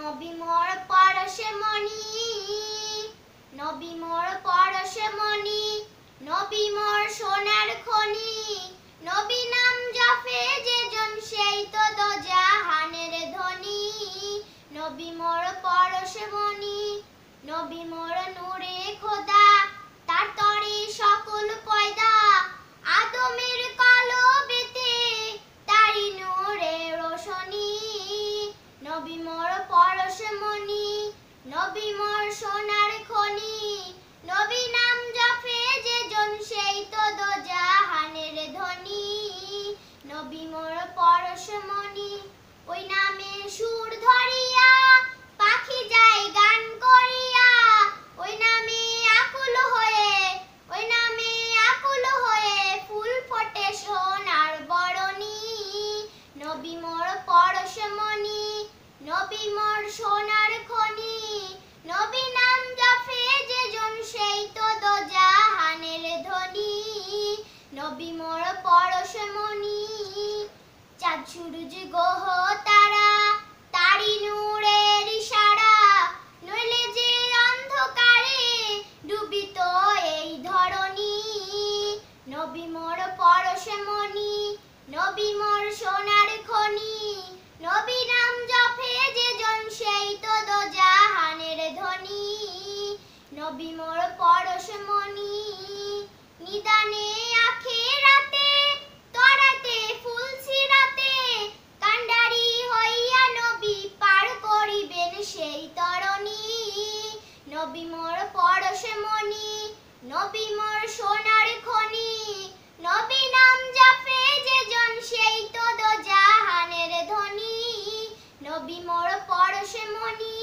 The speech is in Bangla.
নবী মোর পরশে মণি নবী মোর পরশে মণি নবী মোর সোনার খনি নবী নাম জফে জন সেই তো দোজাহানের ধনি নবী মোর পরশে মণি নবী মোর নূরে খোদা রসমণি নবী সোনার খনি নবী নাম জপে যে জন সেই তো নবী পরশমণি ওই নামে সুর ধরিয়া পাখি যায় গান করিয়া ওই নামে আকুল হয়ে ওই নামে আকুল হয়ে ফুল ফোটে সোনার বরণী নবী মোর পরশমণি নবী মোর সোনার খনি নবী নাম জাফে যেজন সেই তো দোজাহানের ধনি নবী মোর পরশমণি চাঁদ সূরজ গহত কবি মোর পরশমণি নিদানে আখে রাতে তরাতে ফুলছি রাতে কান্ডারি হইয়া নবী পার করিবেন সেই তরণী নবী মোর পরশমণি নবী মোর সোনার খনি নবী নাম জাপে যেজন সেই তো জাহানের ধনী নবী মোর পরশমণি